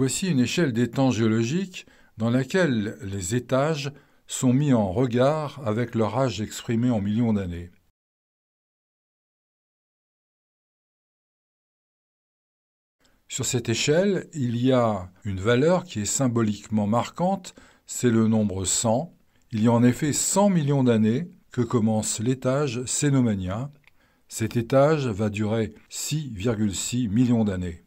Voici une échelle des temps géologiques dans laquelle les étages sont mis en regard avec leur âge exprimé en millions d'années. Sur cette échelle, il y a une valeur qui est symboliquement marquante, c'est le nombre 100. Il y a en effet 100 millions d'années que commence l'étage Cénomania. Cet étage va durer 6,6 millions d'années.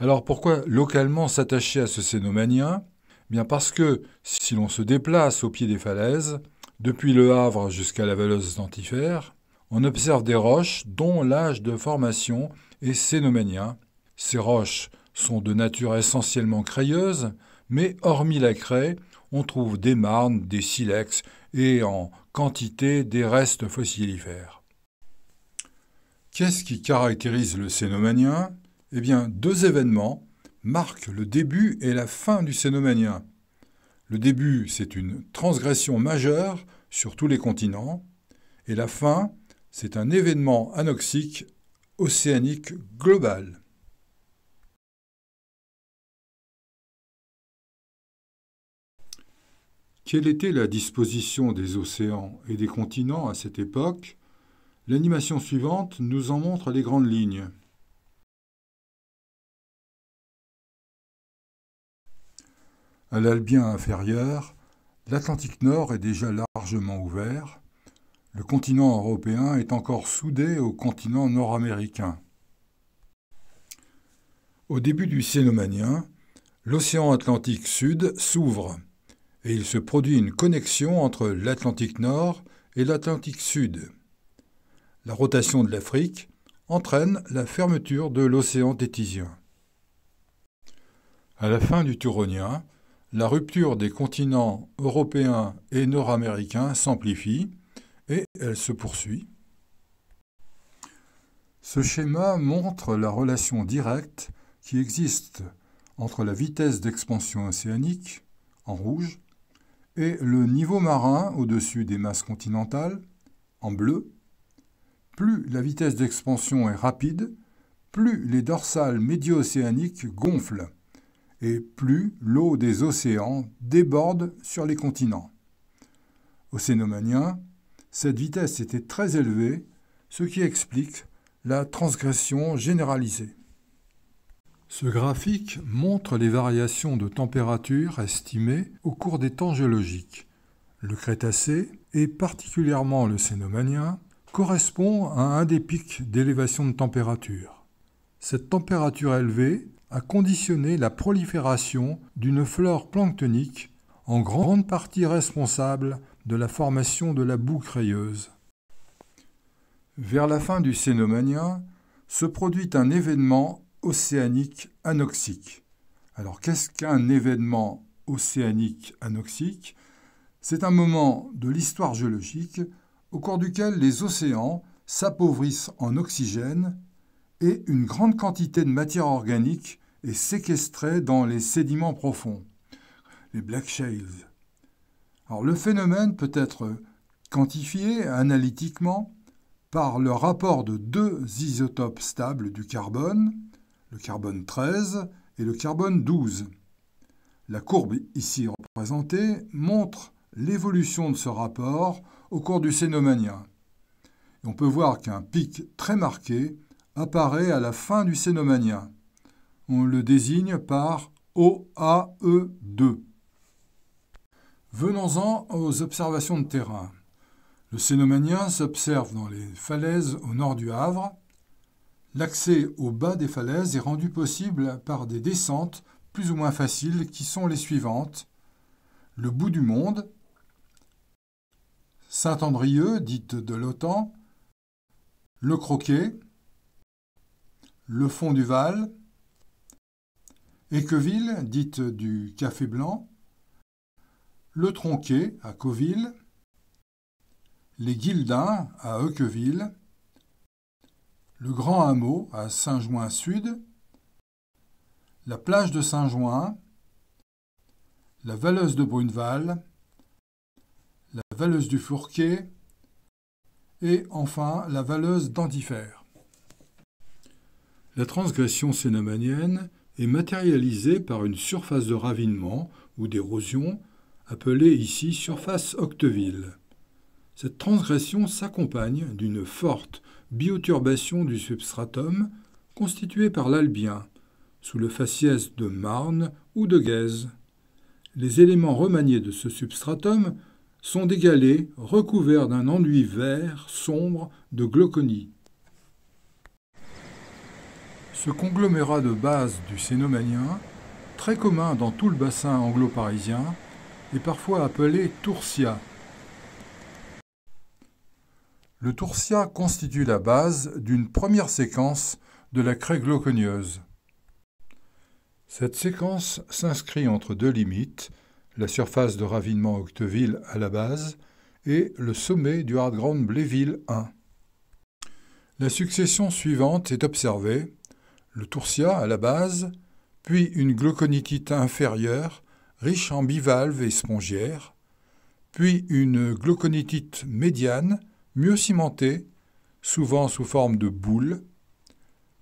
Alors pourquoi localement s'attacher à ce cénomanien eh Bien parce que si l'on se déplace au pied des falaises, depuis le Havre jusqu'à la Valeuse d'Antifère, on observe des roches dont l'âge de formation est cénomanien. Ces roches sont de nature essentiellement crayeuse, mais hormis la craie, on trouve des marnes, des silex et en quantité des restes fossilifères. Qu'est-ce qui caractérise le cénomanien eh bien, deux événements marquent le début et la fin du cénomanien. Le début, c'est une transgression majeure sur tous les continents, et la fin, c'est un événement anoxique océanique global. Quelle était la disposition des océans et des continents à cette époque L'animation suivante nous en montre les grandes lignes. À l'Albien inférieur, l'Atlantique Nord est déjà largement ouvert, le continent européen est encore soudé au continent nord-américain. Au début du Cénomanien, l'océan Atlantique Sud s'ouvre et il se produit une connexion entre l'Atlantique Nord et l'Atlantique Sud. La rotation de l'Afrique entraîne la fermeture de l'océan Tétisien. À la fin du Turonien, la rupture des continents européens et nord-américains s'amplifie et elle se poursuit. Ce schéma montre la relation directe qui existe entre la vitesse d'expansion océanique, en rouge, et le niveau marin au-dessus des masses continentales, en bleu. Plus la vitesse d'expansion est rapide, plus les dorsales médio-océaniques gonflent et plus l'eau des océans déborde sur les continents. Au Cénomanien, cette vitesse était très élevée, ce qui explique la transgression généralisée. Ce graphique montre les variations de température estimées au cours des temps géologiques. Le Crétacé, et particulièrement le Cénomanien, correspond à un des pics d'élévation de température. Cette température élevée a conditionné la prolifération d'une flore planctonique en grande partie responsable de la formation de la boue crayeuse. Vers la fin du Cénomanien, se produit un événement océanique anoxique. Alors qu'est-ce qu'un événement océanique anoxique C'est un moment de l'histoire géologique au cours duquel les océans s'appauvrissent en oxygène et une grande quantité de matière organique et séquestré dans les sédiments profonds, les black shales. le phénomène peut être quantifié analytiquement par le rapport de deux isotopes stables du carbone, le carbone 13 et le carbone 12. La courbe ici représentée montre l'évolution de ce rapport au cours du Cénomanien. on peut voir qu'un pic très marqué apparaît à la fin du Cénomanien on le désigne par OAE2. Venons-en aux observations de terrain. Le cénomanien s'observe dans les falaises au nord du Havre. L'accès au bas des falaises est rendu possible par des descentes plus ou moins faciles qui sont les suivantes. Le bout du monde, saint andrieu dite de l'OTAN, le Croquet, le fond du Val, Équeville, dite du Café Blanc, Le Tronquet à Cauville, Les Guildins à Equeville, Le Grand Hameau à Saint-Jouin-Sud, La Plage de Saint-Jouin, La valeuse de Bruneval, La valeuse du Fourquet et enfin la valeuse d'Antifère. La transgression cénomanienne est matérialisée par une surface de ravinement ou d'érosion appelée ici surface octeville. Cette transgression s'accompagne d'une forte bioturbation du substratum constitué par l'albien, sous le faciès de Marne ou de gaze. Les éléments remaniés de ce substratum sont dégalés, recouverts d'un enduit vert sombre de glauconie. Ce conglomérat de base du cénomanien, très commun dans tout le bassin anglo-parisien, est parfois appelé toursia. Le toursia constitue la base d'une première séquence de la craie glauconieuse. Cette séquence s'inscrit entre deux limites, la surface de ravinement Octeville à la base et le sommet du hardground Bléville 1. La succession suivante est observée le toursia à la base, puis une glauconitite inférieure, riche en bivalves et spongières, puis une glauconitite médiane, mieux cimentée, souvent sous forme de boule,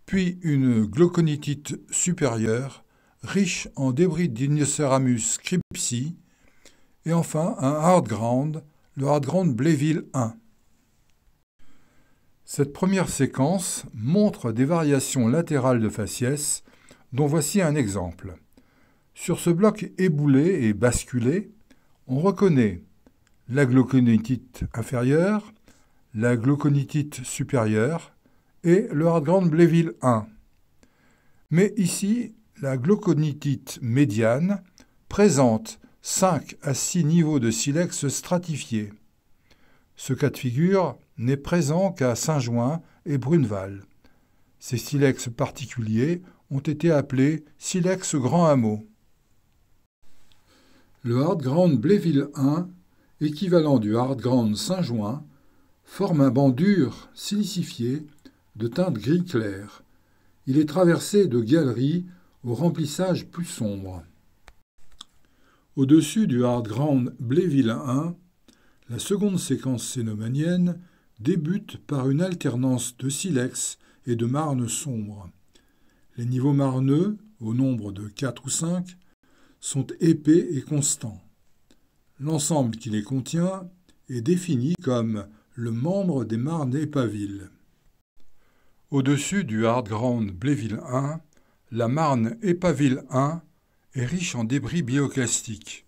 puis une glauconitite supérieure, riche en débris d'Inoceramus scripsi, et enfin un hardground, le hardground Bléville 1. Cette première séquence montre des variations latérales de faciès, dont voici un exemple. Sur ce bloc éboulé et basculé, on reconnaît la glauconitite inférieure, la glauconitite supérieure et le Hardground Bléville 1. Mais ici, la glauconitite médiane présente 5 à 6 niveaux de silex stratifiés. Ce cas de figure n'est présent qu'à Saint-Jouin et Bruneval. Ces silex particuliers ont été appelés silex grand hameau. Le hardground Bléville I, équivalent du hardground Saint-Jouin, forme un banc dur, silicifié, de teinte gris clair. Il est traversé de galeries au remplissage plus sombre. Au-dessus du hardground Bléville I, la seconde séquence cénomanienne débute par une alternance de silex et de marnes sombres. Les niveaux marneux, au nombre de 4 ou 5, sont épais et constants. L'ensemble qui les contient est défini comme le membre des marnes épaviles. Au-dessus du hard ground Bléville 1, la marne épaville 1 est riche en débris bioclastiques.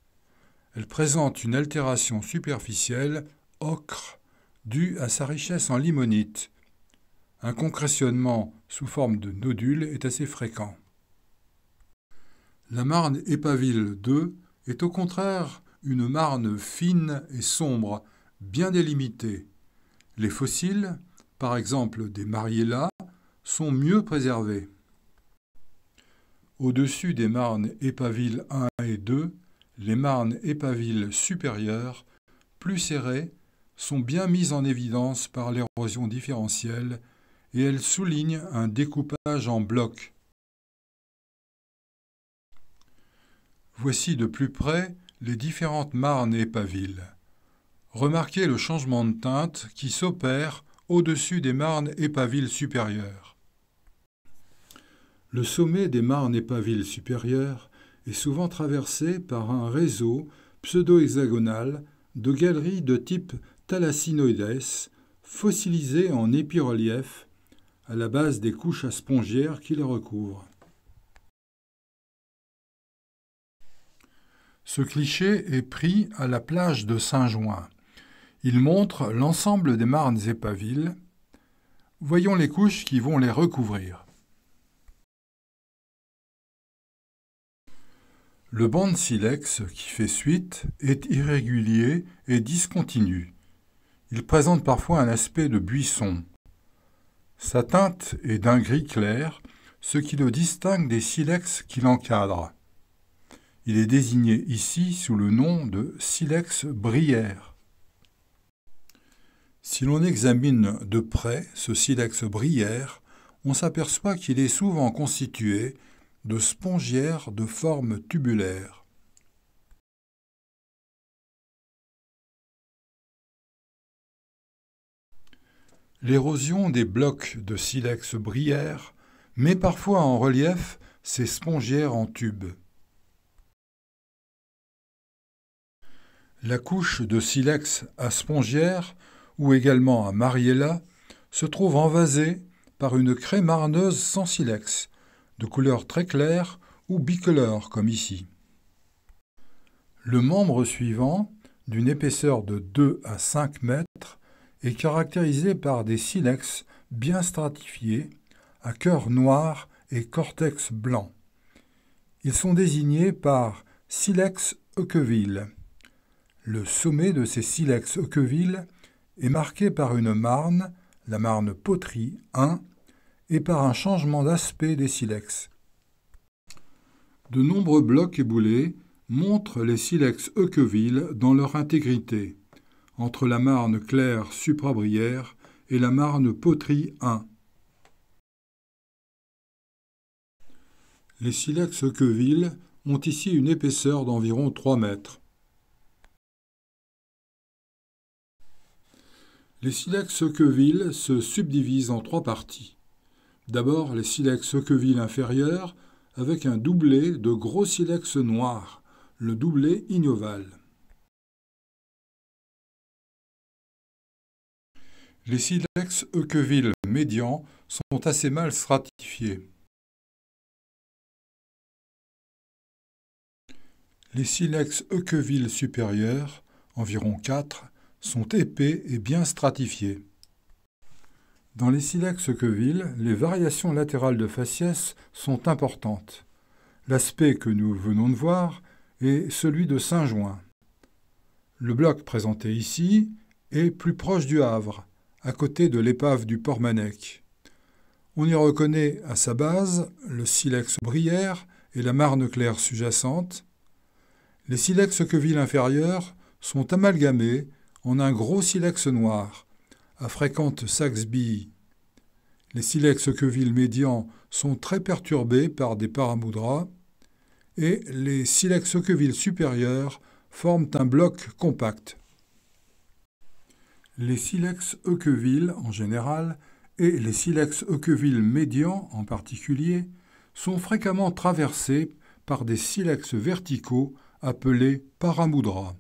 Elle présente une altération superficielle ocre dû à sa richesse en limonite. Un concrétionnement sous forme de nodules est assez fréquent. La marne épaville 2 est au contraire une marne fine et sombre, bien délimitée. Les fossiles, par exemple des mariellas, sont mieux préservés. Au-dessus des marnes épaville 1 et 2, les marnes épaville supérieures, plus serrées, sont bien mises en évidence par l'érosion différentielle et elles soulignent un découpage en blocs. Voici de plus près les différentes marnes et pavilles. Remarquez le changement de teinte qui s'opère au-dessus des marnes et pavilles supérieures. Le sommet des marnes et pavilles supérieures est souvent traversé par un réseau pseudo-hexagonal de galeries de type thalassinoides, fossilisés en épirelief à la base des couches à spongière qui les recouvrent. Ce cliché est pris à la plage de Saint-Jouin. Il montre l'ensemble des marnes et Voyons les couches qui vont les recouvrir. Le banc de silex qui fait suite est irrégulier et discontinu. Il présente parfois un aspect de buisson. Sa teinte est d'un gris clair, ce qui le distingue des silex qui l'encadrent. Il est désigné ici sous le nom de silex brière. Si l'on examine de près ce silex brière, on s'aperçoit qu'il est souvent constitué de spongières de forme tubulaire. L'érosion des blocs de silex brière met parfois en relief ces spongières en tube. La couche de silex à spongière, ou également à mariella, se trouve envasée par une craie marneuse sans silex, de couleur très claire ou bicolore comme ici. Le membre suivant, d'une épaisseur de 2 à 5 mètres, est caractérisé par des silex bien stratifiés, à cœur noir et cortex blanc. Ils sont désignés par silex Equeville. Le sommet de ces silex Equeville est marqué par une marne, la marne poterie 1, et par un changement d'aspect des silex. De nombreux blocs éboulés montrent les silex Equeville dans leur intégrité entre la Marne Claire suprabrière et la Marne Poterie 1. Les silex Queville ont ici une épaisseur d'environ 3 mètres. Les silex Queville se subdivisent en trois parties. D'abord les silex Queville inférieurs avec un doublé de gros silex noir, le doublé ignoval. les silex Equeville médians sont assez mal stratifiés. Les silex Equeville supérieurs, environ 4, sont épais et bien stratifiés. Dans les silex Equeville, les variations latérales de faciès sont importantes. L'aspect que nous venons de voir est celui de Saint-Jouin. Le bloc présenté ici est plus proche du Havre, à côté de l'épave du port Manec. On y reconnaît à sa base le silex Brière et la marne claire sujacente. Les silex Queville inférieurs sont amalgamés en un gros silex noir, à fréquente Saxby. Les silex Queville médians sont très perturbés par des paramoudras et les silex Queville supérieurs forment un bloc compact les silex Equeville en général et les silex Equeville médian en particulier sont fréquemment traversés par des silex verticaux appelés paramoudras.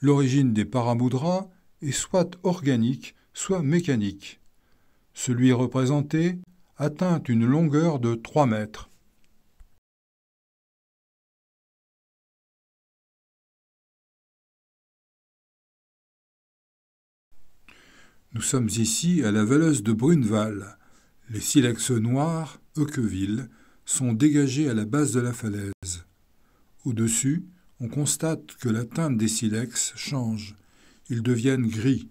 L'origine des paramoudras est soit organique, soit mécanique. Celui représenté atteint une longueur de 3 mètres. Nous sommes ici à la valeuse de Bruneval. Les silex noirs, Euqueville, sont dégagés à la base de la falaise. Au-dessus, on constate que la teinte des silex change. Ils deviennent gris.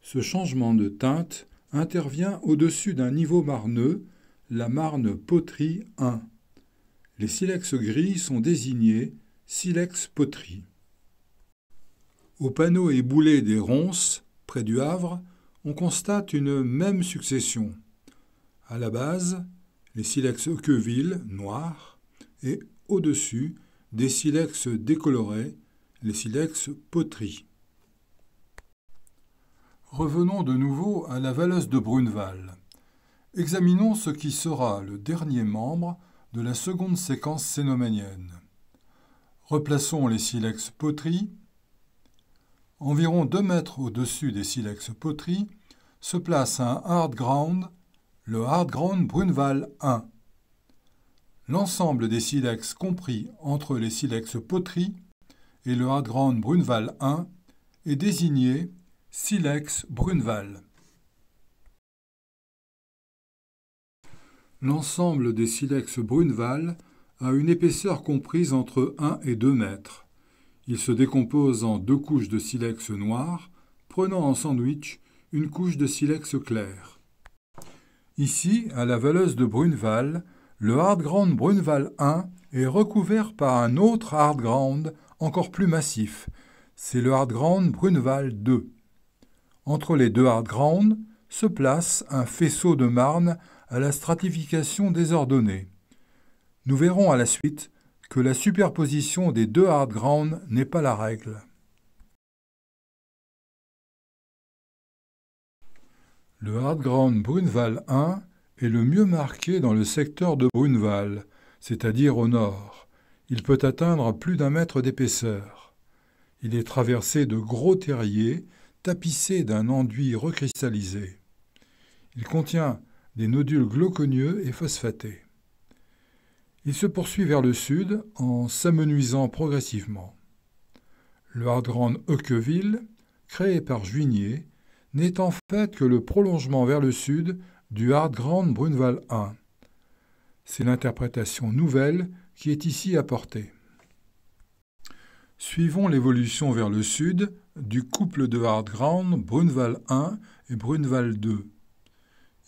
Ce changement de teinte intervient au-dessus d'un niveau marneux, la marne poterie 1. Les silex gris sont désignés silex poterie. Au panneau éboulé des Ronces, près du Havre, on constate une même succession. À la base, les silex queville noirs, et au-dessus, des silex décolorés, les silex poteries. Revenons de nouveau à la valeuse de Bruneval. Examinons ce qui sera le dernier membre de la seconde séquence cénomanienne. Replaçons les silex poteries Environ 2 mètres au-dessus des silex poteries se place un hard ground, le hard ground Brunval 1. L'ensemble des silex compris entre les silex poteries et le hard ground Brunval 1 est désigné silex Bruneval. L'ensemble des silex Bruneval a une épaisseur comprise entre 1 et 2 mètres. Il se décompose en deux couches de silex noir, prenant en sandwich une couche de silex clair. Ici, à la valeuse de Bruneval, le hardground Bruneval 1 est recouvert par un autre hardground encore plus massif. C'est le hardground Bruneval 2. Entre les deux hardgrounds se place un faisceau de marne à la stratification désordonnée. Nous verrons à la suite que la superposition des deux hardgrounds n'est pas la règle. Le hardground Brunval 1 est le mieux marqué dans le secteur de Brunval, c'est-à-dire au nord. Il peut atteindre plus d'un mètre d'épaisseur. Il est traversé de gros terriers tapissés d'un enduit recristallisé. Il contient des nodules glauconieux et phosphatés. Il se poursuit vers le sud en s'amenuisant progressivement. Le Hardgrand hocqueville créé par Juigné, n'est en fait que le prolongement vers le sud du Hardgrand Brunval 1. C'est l'interprétation nouvelle qui est ici apportée. Suivons l'évolution vers le sud du couple de Hardgrand Brunval 1 et Brunval 2.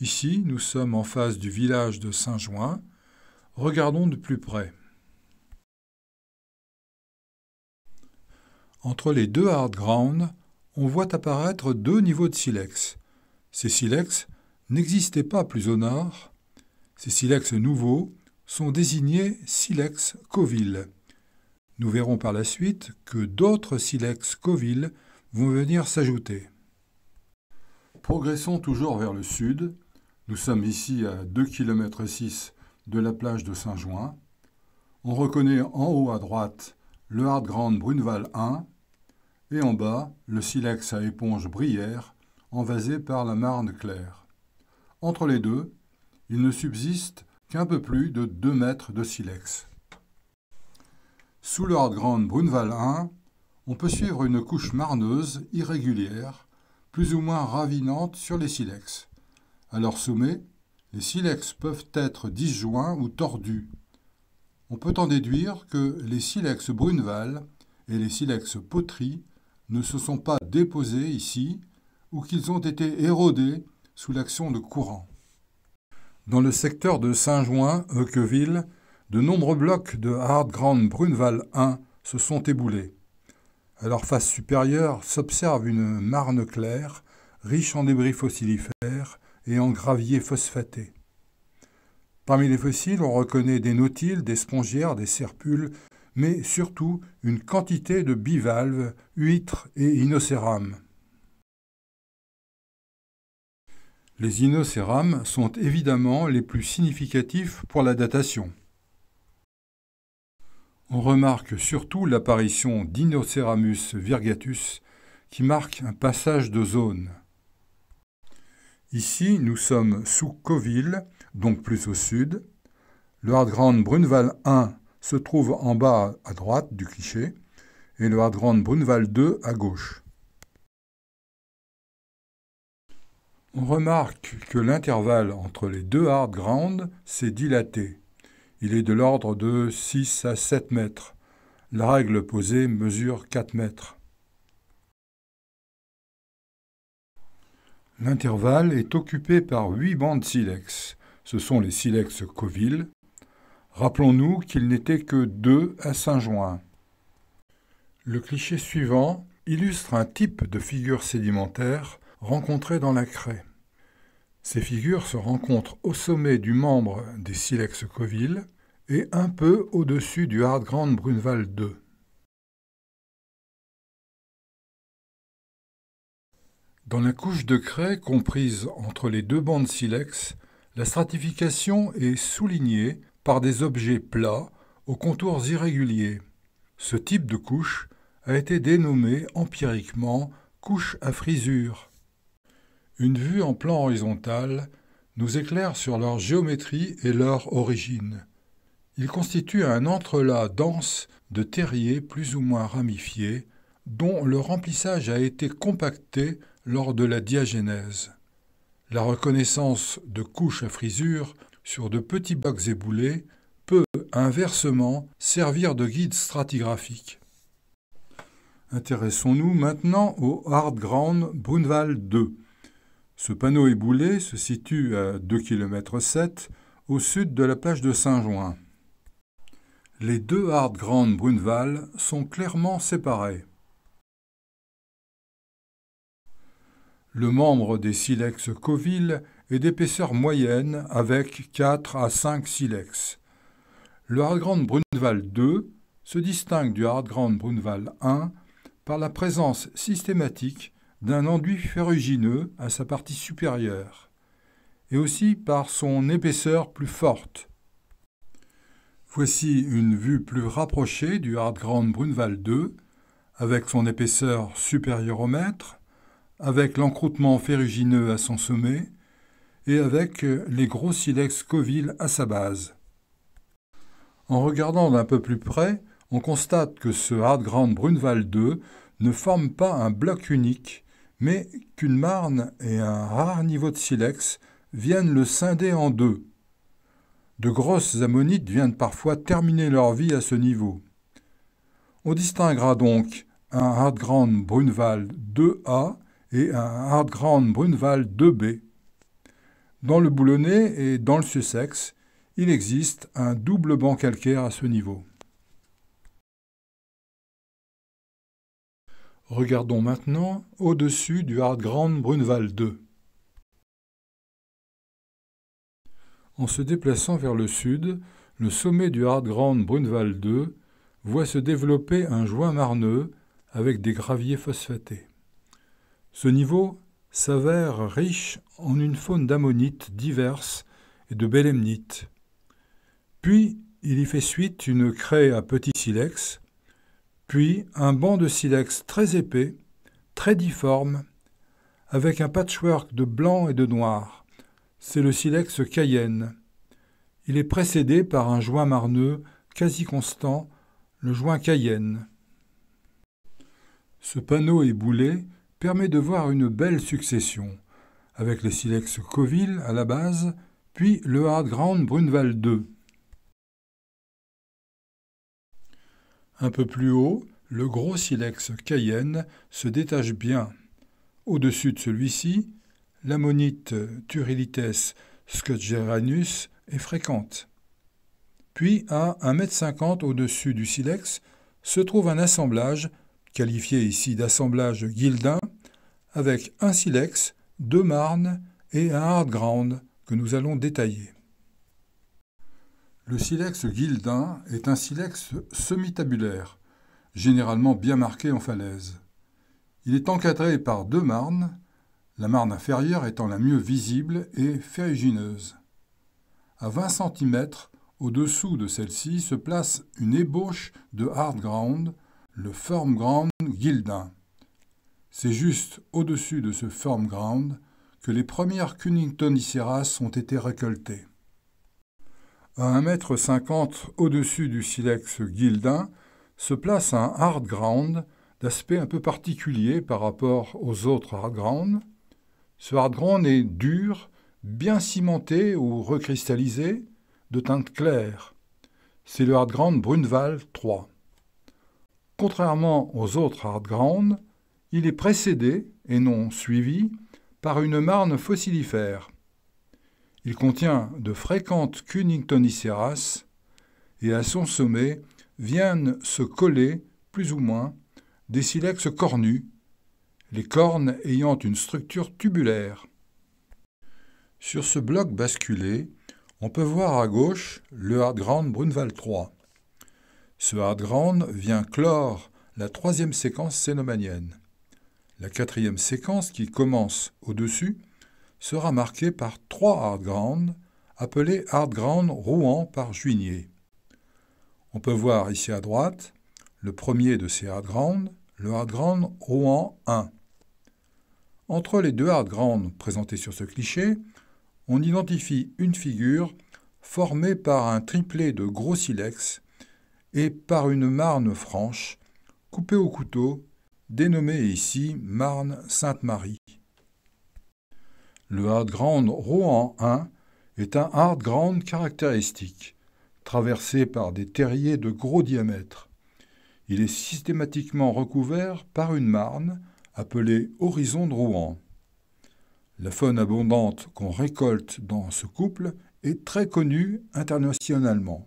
Ici, nous sommes en face du village de Saint-Jouin, Regardons de plus près. Entre les deux hard grounds, on voit apparaître deux niveaux de silex. Ces silex n'existaient pas plus au nord. Ces silex nouveaux sont désignés silex Coville. Nous verrons par la suite que d'autres silex Coville vont venir s'ajouter. Progressons toujours vers le sud. Nous sommes ici à 2,6 km de la plage de Saint-Jouin. On reconnaît en haut à droite le Hardgrand Bruneval 1 et en bas le silex à éponge Brière envasé par la Marne claire. Entre les deux, il ne subsiste qu'un peu plus de 2 mètres de silex. Sous le Hardgrand Bruneval 1, on peut suivre une couche marneuse irrégulière, plus ou moins ravinante sur les silex. À leur sommet, les silex peuvent être disjoints ou tordus. On peut en déduire que les silex Bruneval et les silex Poterie ne se sont pas déposés ici ou qu'ils ont été érodés sous l'action de courants. Dans le secteur de Saint-Jouin, Equeville, de nombreux blocs de hard ground Bruneval 1 se sont éboulés. À leur face supérieure s'observe une marne claire, riche en débris fossilifères, et en gravier phosphaté. Parmi les fossiles, on reconnaît des nautiles, des spongières, des serpules, mais surtout une quantité de bivalves, huîtres et inocérames. Les inocérames sont évidemment les plus significatifs pour la datation. On remarque surtout l'apparition d'Inoceramus virgatus qui marque un passage de zone. Ici, nous sommes sous Coville, donc plus au sud. Le Hardground Brunval 1 se trouve en bas à droite du cliché et le hardground Brunval 2 à gauche. On remarque que l'intervalle entre les deux hardgrounds s'est dilaté. Il est de l'ordre de 6 à 7 mètres. La règle posée mesure 4 mètres. L'intervalle est occupé par huit bandes silex. Ce sont les silex Coville. Rappelons-nous qu'il n'était que deux à Saint-Jouin. Le cliché suivant illustre un type de figure sédimentaire rencontrée dans la craie. Ces figures se rencontrent au sommet du membre des silex Coville et un peu au-dessus du Grand Bruneval II. Dans la couche de craie comprise entre les deux bandes silex, la stratification est soulignée par des objets plats aux contours irréguliers. Ce type de couche a été dénommé empiriquement couche à frisure. Une vue en plan horizontal nous éclaire sur leur géométrie et leur origine. Il constitue un entrelac dense de terriers plus ou moins ramifiés, dont le remplissage a été compacté lors de la diagenèse, La reconnaissance de couches à frisure sur de petits blocs éboulés peut inversement servir de guide stratigraphique. Intéressons-nous maintenant au Hardground Bruneval 2. Ce panneau éboulé se situe à 2 ,7 km au sud de la plage de saint jean Les deux Ground Bruneval sont clairement séparés. Le membre des silex Coville est d'épaisseur moyenne avec 4 à 5 silex. Le hardground Bruneval 2 se distingue du hardground Bruneval 1 par la présence systématique d'un enduit ferrugineux à sa partie supérieure et aussi par son épaisseur plus forte. Voici une vue plus rapprochée du Hardground Bruneval 2 avec son épaisseur supérieure au mètre avec l'encroûtement ferrugineux à son sommet et avec les gros silex coville à sa base. En regardant d'un peu plus près, on constate que ce Hardgrand Bruneval II ne forme pas un bloc unique, mais qu'une marne et un rare niveau de silex viennent le scinder en deux. De grosses ammonites viennent parfois terminer leur vie à ce niveau. On distinguera donc un Hardgrand Bruneval 2A et un hardground Bruneval 2B. Dans le Boulonnais et dans le Sussex, il existe un double banc calcaire à ce niveau. Regardons maintenant au-dessus du Hardgrand Bruneval 2. En se déplaçant vers le sud, le sommet du Grand Bruneval 2 voit se développer un joint marneux avec des graviers phosphatés. Ce niveau s'avère riche en une faune d'ammonites diverses et de bélemnites. Puis il y fait suite une craie à petit silex, puis un banc de silex très épais, très difforme, avec un patchwork de blanc et de noir. C'est le silex cayenne. Il est précédé par un joint marneux quasi constant, le joint cayenne. Ce panneau est boulé permet de voir une belle succession, avec le silex Coville à la base, puis le ground Brunval II. Un peu plus haut, le gros silex Cayenne se détache bien. Au-dessus de celui-ci, l'ammonite Turilites scotgeranus est fréquente. Puis, à 1,50 m au-dessus du silex, se trouve un assemblage qualifié ici d'assemblage guildin, avec un silex, deux marnes et un hard ground que nous allons détailler. Le silex guildin est un silex semi-tabulaire, généralement bien marqué en falaise. Il est encadré par deux marnes, la marne inférieure étant la mieux visible et ferrugineuse. À 20 cm, au-dessous de celle-ci se place une ébauche de hard ground le Ground Gildin. C'est juste au-dessus de ce Ground que les premières Cunningtoniceras ont été récoltées. À 1,50 m au-dessus du silex Gildin se place un hardground d'aspect un peu particulier par rapport aux autres hardgrounds. Ce hardground est dur, bien cimenté ou recristallisé, de teinte claire. C'est le hardground Brunval III. Contrairement aux autres hardgrounds, il est précédé, et non suivi, par une marne fossilifère. Il contient de fréquentes cuningtoniceras et à son sommet viennent se coller, plus ou moins, des silex cornus, les cornes ayant une structure tubulaire. Sur ce bloc basculé, on peut voir à gauche le hardground Brunval III. Ce hardground vient clore la troisième séquence cénomanienne. La quatrième séquence, qui commence au-dessus, sera marquée par trois hardgrounds, appelés ground Rouen par juinier. On peut voir ici à droite le premier de ces hardgrounds, le hardground Rouen 1. Entre les deux hardgrounds présentés sur ce cliché, on identifie une figure formée par un triplé de gros silex et par une marne franche, coupée au couteau, dénommée ici Marne Sainte-Marie. Le hard ground Rouen 1 est un hard ground caractéristique, traversé par des terriers de gros diamètre. Il est systématiquement recouvert par une marne appelée Horizon de Rouen. La faune abondante qu'on récolte dans ce couple est très connue internationalement.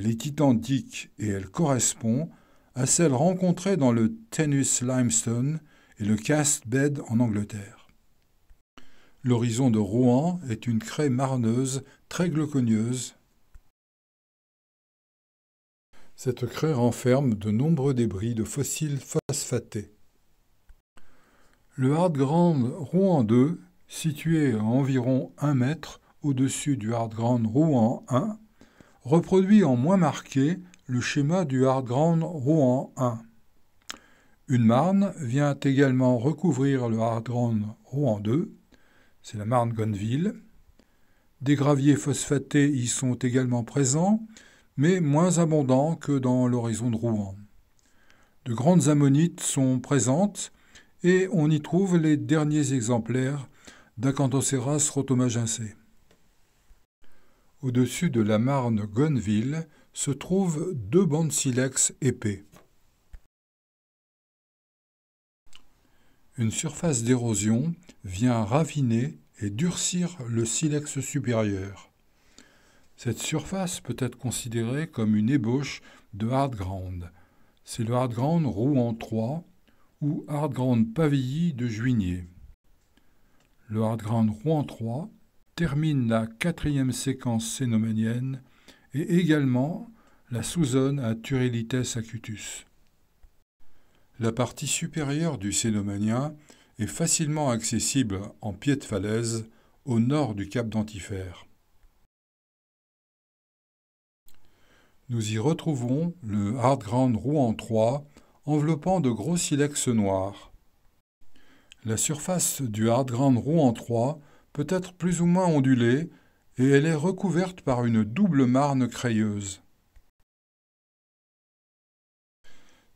Elle est identique et elle correspond à celle rencontrée dans le Tennis limestone et le cast bed en Angleterre. L'horizon de Rouen est une craie marneuse très glauconieuse. Cette craie renferme de nombreux débris de fossiles phosphatés. Le Hard Rouen 2, situé à environ 1 mètre au-dessus du Hard Rouen 1, reproduit en moins marqué le schéma du Hardground Rouen 1. Une marne vient également recouvrir le Hardground Rouen 2, c'est la marne Gonneville. Des graviers phosphatés y sont également présents, mais moins abondants que dans l'horizon de Rouen. De grandes ammonites sont présentes et on y trouve les derniers exemplaires d'Acanthoceras rotomagincé. Au-dessus de la Marne Gonneville se trouvent deux bandes silex épais. Une surface d'érosion vient raviner et durcir le silex supérieur. Cette surface peut être considérée comme une ébauche de hardground. C'est le hardground Rouen 3 ou hardground Pavilly de Juinier. Le hardground Rouen 3 termine la quatrième séquence cénomanienne et également la sous-zone à Turilites acutus. La partie supérieure du Cénomanien est facilement accessible en pied de falaise au nord du cap Dentifère. Nous y retrouvons le Hardground en III enveloppant de gros silex noirs. La surface du Hardground en 3 peut être plus ou moins ondulée, et elle est recouverte par une double marne crayeuse.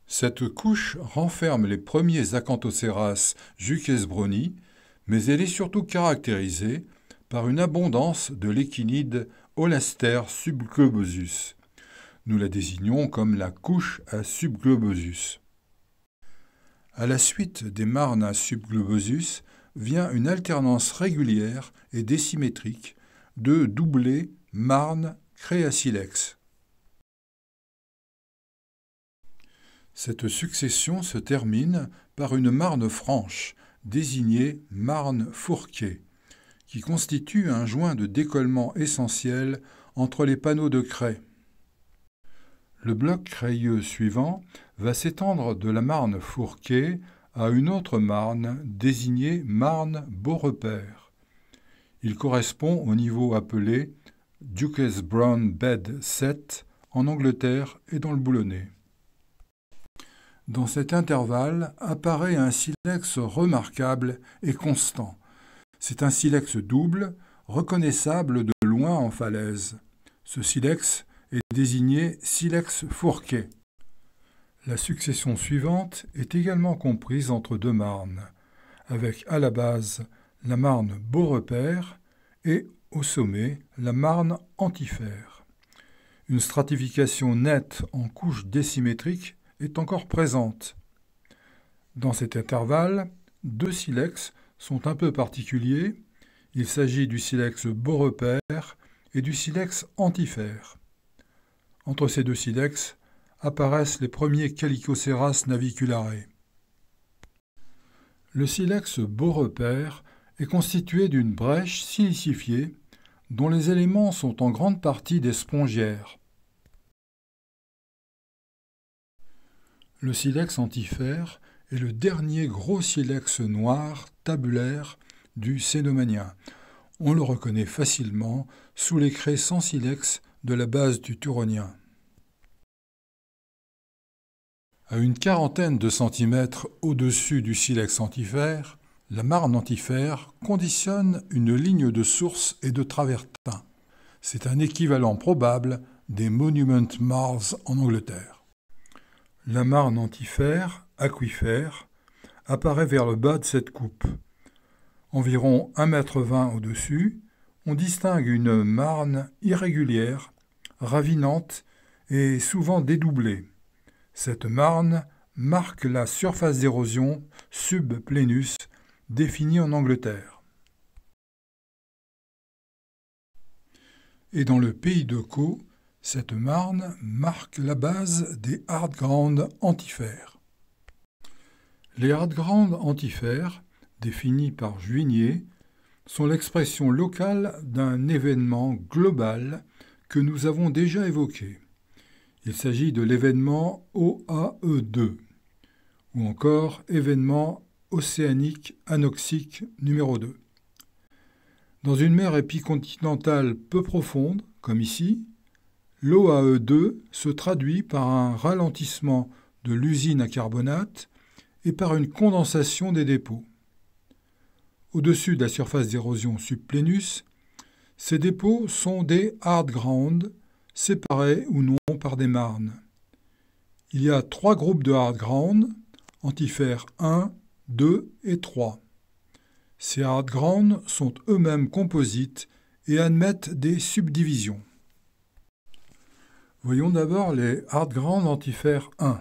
Cette couche renferme les premiers acanthocéras Bruni, mais elle est surtout caractérisée par une abondance de l'échinide holaster subglobosus. Nous la désignons comme la couche à subglobosus. À la suite des marnes à subglobosus, vient une alternance régulière et désymétrique de doublé, marne créasilex. Cette succession se termine par une marne franche, désignée marne fourquée, qui constitue un joint de décollement essentiel entre les panneaux de craie. Le bloc crayeux suivant va s'étendre de la marne fourquée à une autre marne désignée marne Beaurepaire. Il correspond au niveau appelé Dukes Brown Bed 7 en Angleterre et dans le Boulonnais. Dans cet intervalle apparaît un silex remarquable et constant. C'est un silex double, reconnaissable de loin en falaise. Ce silex est désigné silex fourquet. La succession suivante est également comprise entre deux marnes, avec à la base la marne Beaurepaire et au sommet la marne Antifère. Une stratification nette en couches décimétriques est encore présente. Dans cet intervalle, deux silex sont un peu particuliers. Il s'agit du silex Beaurepaire et du silex Antifère. Entre ces deux silex, apparaissent les premiers calicoceras naviculare. Le silex beau est constitué d'une brèche silicifiée dont les éléments sont en grande partie des spongiaires. Le silex antifère est le dernier gros silex noir tabulaire du cénomanien. On le reconnaît facilement sous les craies sans silex de la base du Turonien. À une quarantaine de centimètres au-dessus du silex antifère, la marne antifère conditionne une ligne de source et de travertin. C'est un équivalent probable des Monument Mars en Angleterre. La marne antifère, aquifère, apparaît vers le bas de cette coupe. Environ 1,20 m au-dessus, on distingue une marne irrégulière, ravinante et souvent dédoublée. Cette marne marque la surface d'érosion subplénus définie en Angleterre. Et dans le pays de Caux, cette marne marque la base des hardground antifères. Les hardground antifères, définis par Juigné, sont l'expression locale d'un événement global que nous avons déjà évoqué. Il s'agit de l'événement OAE2 ou encore événement océanique anoxique numéro 2. Dans une mer épicontinentale peu profonde, comme ici, l'OAE2 se traduit par un ralentissement de l'usine à carbonate et par une condensation des dépôts. Au-dessus de la surface d'érosion subplénus, ces dépôts sont des hard ground, séparés ou non par des marnes. Il y a trois groupes de hardgrounds, antifères 1, 2 et 3. Ces hardgrounds sont eux-mêmes composites et admettent des subdivisions. Voyons d'abord les hardgrounds antifères 1.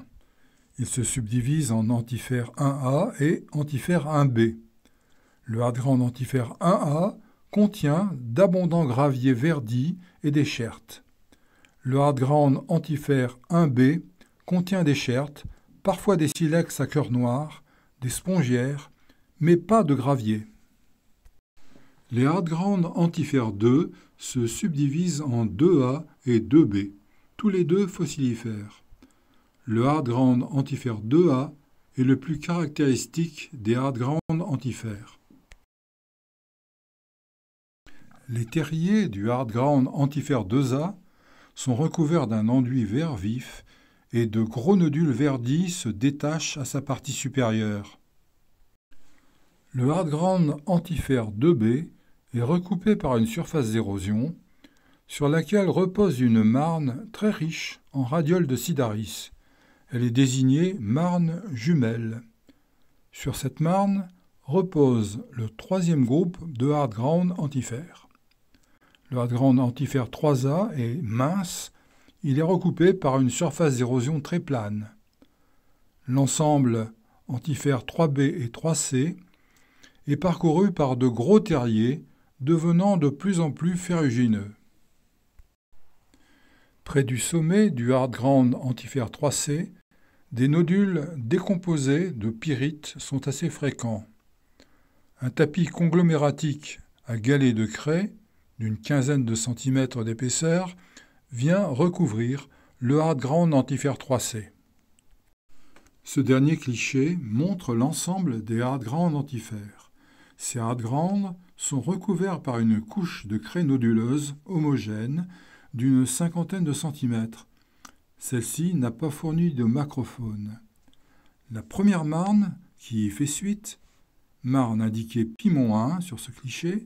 Ils se subdivisent en antifères 1A et antifères 1B. Le hardground antifère 1A contient d'abondants graviers verdis et des chertes. Le hardground antifère 1B contient des chertes, parfois des silex à cœur noir, des spongières, mais pas de gravier. Les hardground antifères 2 se subdivisent en 2A et 2B, tous les deux fossilifères. Le hardground antifère 2A est le plus caractéristique des hardground antifères. Les terriers du hardground antifère 2A sont recouverts d'un enduit vert vif et de gros nodules verdis se détachent à sa partie supérieure. Le hardground antifère 2B est recoupé par une surface d'érosion sur laquelle repose une marne très riche en radioles de sidaris. Elle est désignée marne jumelle. Sur cette marne repose le troisième groupe de hardground antifère. Le hardground antifère 3A est mince, il est recoupé par une surface d'érosion très plane. L'ensemble antifère 3B et 3C est parcouru par de gros terriers devenant de plus en plus ferrugineux. Près du sommet du hard ground antifère 3C, des nodules décomposés de pyrite sont assez fréquents. Un tapis conglomératique à galets de craie d'une quinzaine de centimètres d'épaisseur vient recouvrir le hard hardground antifère 3C. Ce dernier cliché montre l'ensemble des hardgrounds antifères. Ces hardgrounds sont recouverts par une couche de craie noduleuse homogène d'une cinquantaine de centimètres. Celle-ci n'a pas fourni de macrophone. La première marne, qui y fait suite, marne indiquée Pimon 1 sur ce cliché,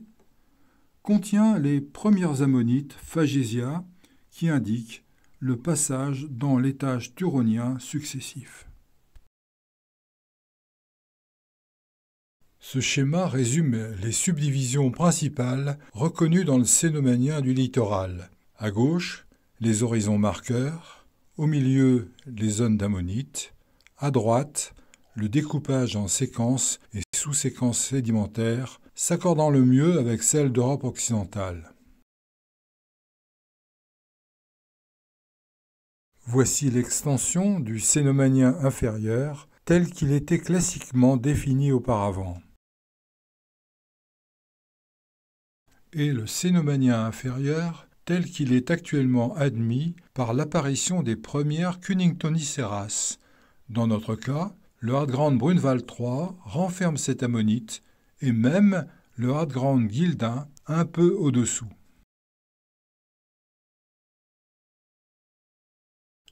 contient les premières ammonites Phagesia qui indiquent le passage dans l'étage turonien successif. Ce schéma résume les subdivisions principales reconnues dans le cénomanien du littoral. À gauche, les horizons marqueurs, au milieu, les zones d'ammonites, à droite, le découpage en séquences et sous-séquences sédimentaires s'accordant le mieux avec celle d'Europe occidentale. Voici l'extension du cénomanien inférieur tel qu'il était classiquement défini auparavant. Et le cénomanien inférieur tel qu'il est actuellement admis par l'apparition des premières Cunningtoniceras. Dans notre cas, le Hardgrand Brunwald III renferme cette ammonite et même le Hardground Guildin, un peu au-dessous.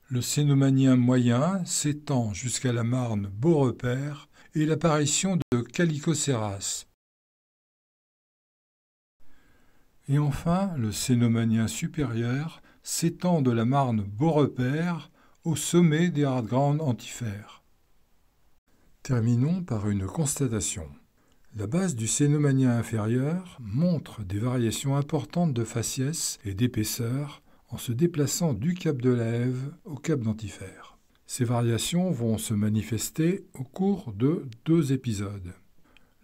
Le cénomanien moyen s'étend jusqu'à la Marne Beaurepaire et l'apparition de Calicocéras. Et enfin, le cénomanien supérieur s'étend de la Marne Beaurepaire au sommet des Hardground antifères. Terminons par une constatation. La base du Cénomania inférieur montre des variations importantes de faciès et d'épaisseur en se déplaçant du cap de la Hève au cap d'Antifère. Ces variations vont se manifester au cours de deux épisodes.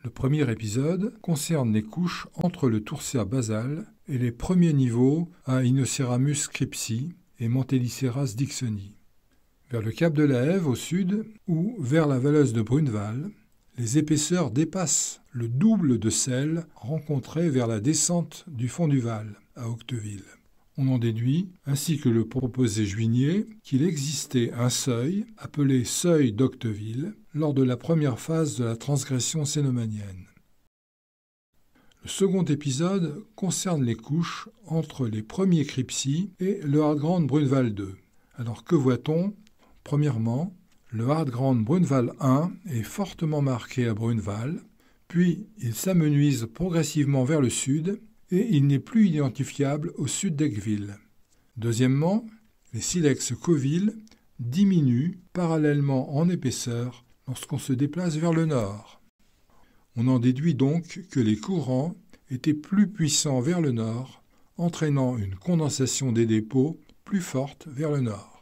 Le premier épisode concerne les couches entre le Tourcia basal et les premiers niveaux à Inoceramus scripsi et Mantelliceras dixoni. Vers le cap de la Hève au sud ou vers la valeuse de Bruneval, les épaisseurs dépassent le double de celles rencontrées vers la descente du fond du Val, à Octeville. On en déduit, ainsi que le proposait Juinier, qu'il existait un seuil, appelé seuil d'Octeville, lors de la première phase de la transgression sénomanienne. Le second épisode concerne les couches entre les premiers Cripsy et le Hardgrand Bruneval II. Alors que voit-on Premièrement, le Hardground Brunval 1 est fortement marqué à Brunval, puis il s'amenuise progressivement vers le sud et il n'est plus identifiable au sud d'Eckville. Deuxièmement, les silex Coville diminuent parallèlement en épaisseur lorsqu'on se déplace vers le nord. On en déduit donc que les courants étaient plus puissants vers le nord, entraînant une condensation des dépôts plus forte vers le nord.